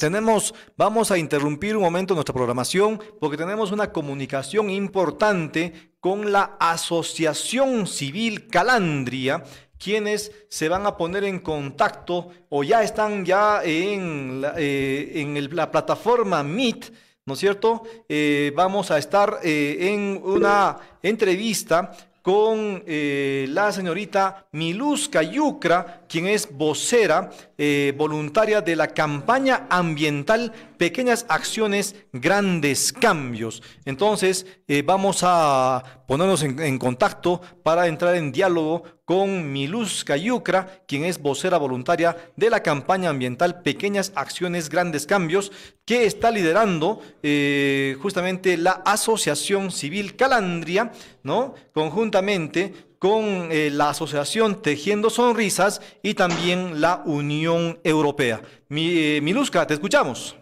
tenemos, vamos a interrumpir un momento nuestra programación porque tenemos una comunicación importante con la Asociación Civil Calandria quienes se van a poner en contacto o ya están ya en la, eh, en la plataforma Meet, ¿no es cierto? Eh, vamos a estar eh, en una entrevista con la señorita Miluska Yucra, quien es vocera eh, voluntaria de la campaña ambiental Pequeñas Acciones, Grandes Cambios. Entonces, eh, vamos a ponernos en, contacto para entrar en diálogo con Miluz Cayucra, quien es vocera voluntaria de la campaña ambiental Pequeñas Acciones, Grandes Cambios, que está liderando eh, justamente la Asociación Civil Calandria, ¿no? Conjuntamente con eh, la asociación Tejiendo Sonrisas y también la Unión Europea. Eh, Miluska, te escuchamos.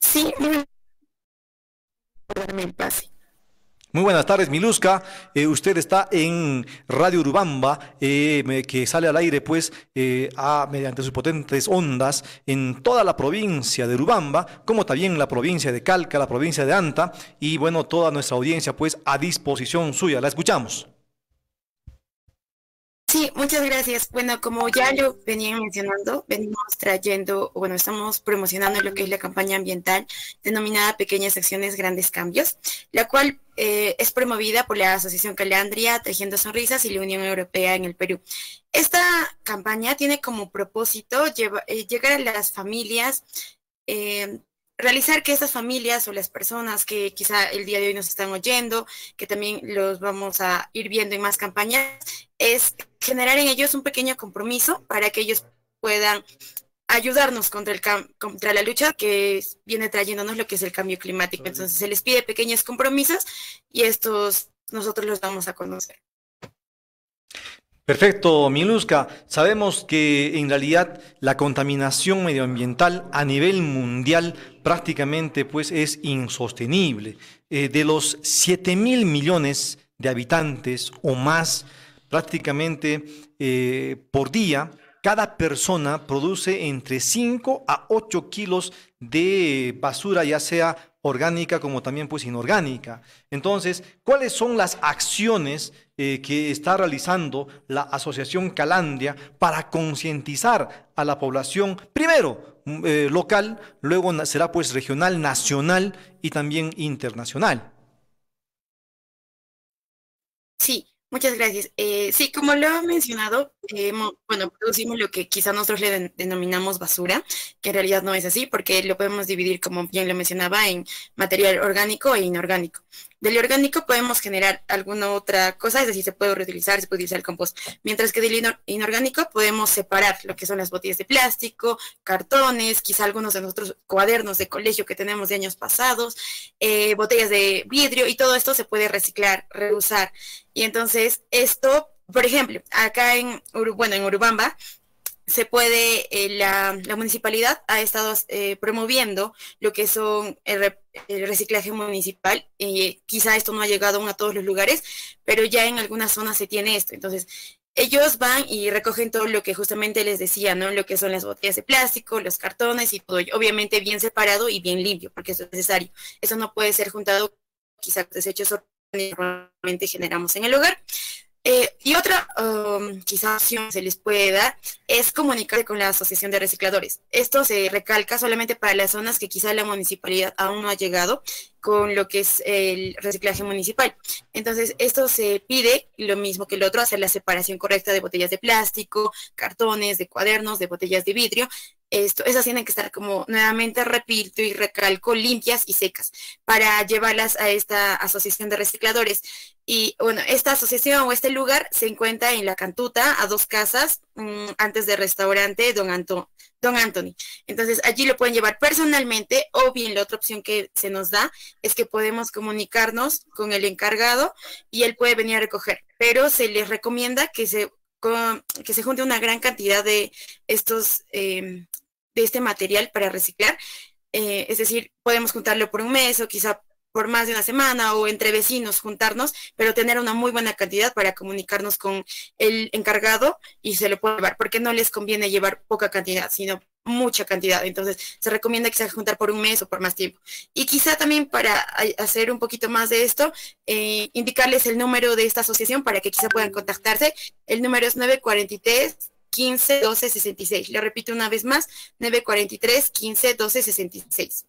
Sí, pase. Muy buenas tardes, Miluska. Eh, usted está en Radio Urubamba, eh, que sale al aire, pues, eh, a, mediante sus potentes ondas en toda la provincia de Urubamba, como también la provincia de Calca, la provincia de Anta, y bueno, toda nuestra audiencia, pues, a disposición suya. La escuchamos. Sí, muchas gracias. Bueno, como ya lo venía mencionando, venimos trayendo, bueno, estamos promocionando lo que es la campaña ambiental denominada Pequeñas Acciones, Grandes Cambios, la cual eh, es promovida por la Asociación Calandria, Tejiendo Sonrisas y la Unión Europea en el Perú. Esta campaña tiene como propósito eh, llegar a las familias eh, realizar que estas familias o las personas que quizá el día de hoy nos están oyendo, que también los vamos a ir viendo en más campañas, es generar en ellos un pequeño compromiso para que ellos puedan ayudarnos contra, el contra la lucha que viene trayéndonos lo que es el cambio climático. Entonces se les pide pequeños compromisos y estos nosotros los vamos a conocer. Perfecto, Miluska. Sabemos que en realidad la contaminación medioambiental a nivel mundial prácticamente pues es insostenible. Eh, de los 7 mil millones de habitantes o más prácticamente eh, por día, cada persona produce entre 5 a 8 kilos de basura, ya sea orgánica como también pues inorgánica. Entonces, ¿cuáles son las acciones eh, que está realizando la Asociación Calandia para concientizar a la población, primero mm, eh, local, luego será pues regional, nacional y también internacional? Sí, muchas gracias. Eh, sí, como lo ha mencionado, eh, bueno, producimos lo que quizá nosotros le denominamos basura, que en realidad no es así, porque lo podemos dividir, como bien lo mencionaba, en material orgánico e inorgánico. Del orgánico podemos generar alguna otra cosa, es decir, se puede reutilizar, se puede utilizar el compost. Mientras que del inorgánico podemos separar lo que son las botellas de plástico, cartones, quizá algunos de nuestros cuadernos de colegio que tenemos de años pasados, eh, botellas de vidrio y todo esto se puede reciclar, reusar. Y entonces esto por ejemplo, acá en, bueno, en Urubamba, se puede, eh, la, municipalidad ha estado eh, promoviendo lo que son el, reciclaje municipal. Eh, quizá esto no ha llegado aún a todos los lugares, pero ya en algunas zonas se tiene esto. Entonces, ellos van y recogen todo lo que justamente les decía, ¿no? Lo que son las botellas de plástico, los cartones y todo. Obviamente bien separado y bien limpio, porque eso es necesario. Eso no puede ser juntado quizá desechos normalmente generamos en el hogar. Eh, y otra um, quizás opción se les puede dar es comunicarse con la Asociación de Recicladores. Esto se recalca solamente para las zonas que quizá la municipalidad aún no ha llegado con lo que es el reciclaje municipal. Entonces, esto se pide, lo mismo que el otro, hacer la separación correcta de botellas de plástico, cartones, de cuadernos, de botellas de vidrio. Esto, esas tienen que estar como nuevamente repito y recalco limpias y secas para llevarlas a esta asociación de recicladores. Y bueno, esta asociación o este lugar se encuentra en La Cantuta, a dos casas, mm, antes del restaurante Don, Anto don Anthony. Entonces, allí lo pueden llevar personalmente o bien la otra opción que se nos da es que podemos comunicarnos con el encargado y él puede venir a recoger, pero se les recomienda que se, que se junte una gran cantidad de estos, em, de este material para reciclar. Eh, es decir, podemos juntarlo por un mes o quizá por más de una semana o entre vecinos juntarnos, pero tener una muy buena cantidad para comunicarnos con el encargado y se lo puede llevar, porque no les conviene llevar poca cantidad, sino mucha cantidad. Entonces, se recomienda que se juntar por un mes o por más tiempo. Y quizá también para hacer un poquito más de esto, eh, indicarles el número de esta asociación para que quizá puedan contactarse. El número es 943. 15 12 66. Le repito una vez más, 943 15 12 66.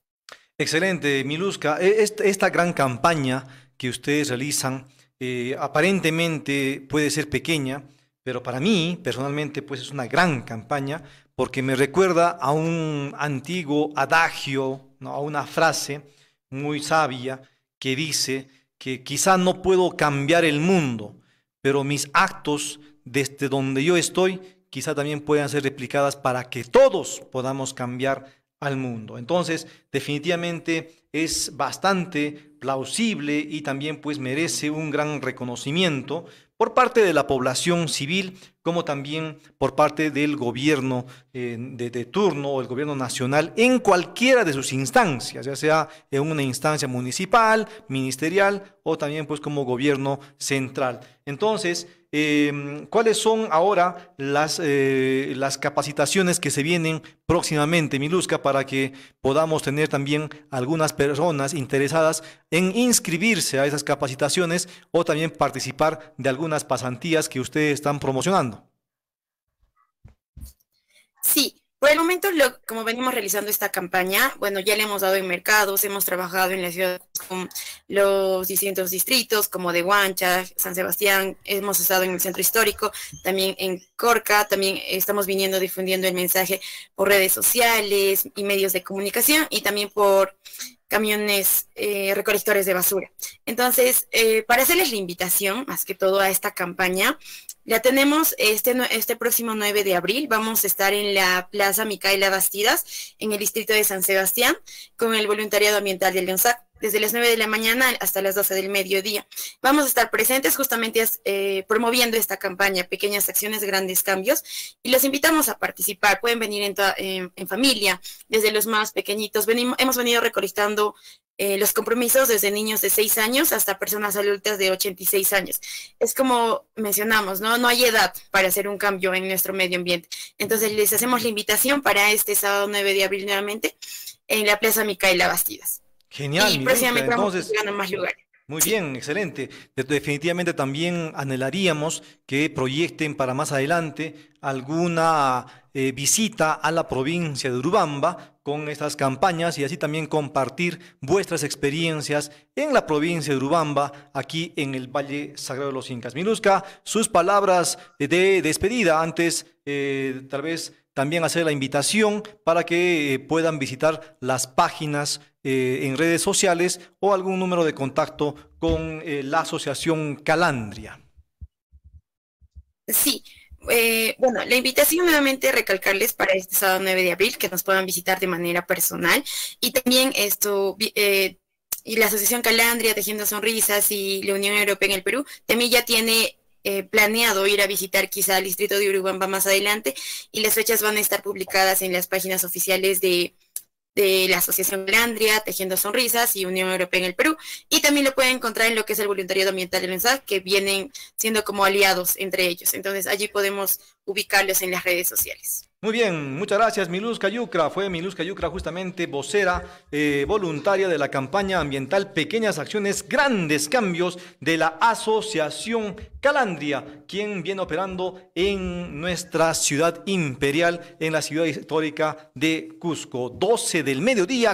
Excelente, Miluska. E, esta gran campaña que ustedes realizan eh, aparentemente puede ser pequeña, pero para mí personalmente pues es una gran campaña porque me recuerda a un antiguo adagio, ¿no? a una frase muy sabia que dice que quizá no puedo cambiar el mundo, pero mis actos desde donde yo estoy quizá también puedan ser replicadas para que todos podamos cambiar al mundo. Entonces, definitivamente es bastante plausible y también pues merece un gran reconocimiento por parte de la población civil, como también por parte del gobierno eh, de, de, turno o el gobierno nacional en cualquiera de sus instancias, ya sea en una instancia municipal, ministerial o también pues como gobierno central. Entonces, Em, ¿cuáles son ahora las, eh, las capacitaciones que se vienen próximamente, Miluska, para que podamos tener también algunas personas interesadas en inscribirse a esas capacitaciones o también participar de algunas pasantías que ustedes están promocionando? Sí, por el momento, como venimos realizando esta campaña, bueno, ya le hemos dado en mercados, hemos trabajado en las ciudades con los distintos distritos, como de Huancha, San Sebastián, hemos estado en el centro histórico, también en Corca, también estamos viniendo difundiendo el mensaje por redes sociales y medios de comunicación y también por camiones eh, recolectores de basura. Entonces, eh, para hacerles la invitación, más que todo a esta campaña, la tenemos este, este próximo 9 de abril. Vamos a estar en la Plaza Micaela Bastidas, en el distrito de San Sebastián, con el voluntariado ambiental de Sá desde las 9 de la mañana hasta las 12 del mediodía. Vamos a estar presentes justamente eh, promoviendo esta campaña, pequeñas acciones, grandes cambios, y los invitamos a participar. Pueden venir en, familia, desde los más pequeñitos. Venimos, hemos venido recolectando eh, los compromisos desde niños de 6 años hasta personas adultas de 86 años. Es como mencionamos, ¿no? No hay edad para hacer un cambio en nuestro medio ambiente. Entonces les hacemos la invitación para este sábado 9 de abril nuevamente en la Plaza Micaela Bastidas. Genial. Pues, muy bien, excelente. Definitivamente también anhelaríamos que proyecten para más adelante alguna eh, visita a la provincia de Urubamba con estas campañas y así también compartir vuestras experiencias en la provincia de Urubamba, aquí en el Valle Sagrado de los Incas. Miluska, sus palabras de despedida antes, eh, tal vez también hacer la invitación para que eh, puedan visitar las páginas eh, en redes sociales o algún número de contacto con eh, la Asociación Calandria. Sí. bueno, la invitación nuevamente recalcarles para este sábado 9 de abril que nos puedan visitar de manera personal y también esto y la Asociación Calandria, Tejiendo Sonrisas y la Unión Europea en el Perú también ya tiene eh, planeado ir a visitar quizá el distrito de Urubamba más adelante y las fechas van a estar publicadas en las páginas oficiales de, de la Asociación Glandria, Tejiendo Sonrisas y Unión Europea en el Perú. Y también lo pueden encontrar en lo que es el voluntariado ambiental la que vienen siendo como aliados entre ellos. Entonces allí podemos ubicarlos en las redes sociales. Muy bien, muchas gracias, Miluz Yucra. Fue Miluz Yucra justamente vocera eh, voluntaria de la campaña ambiental Pequeñas Acciones, Grandes Cambios de la Asociación Calandria, quien viene operando en nuestra ciudad imperial, en la ciudad histórica de Cusco. 12 del mediodía.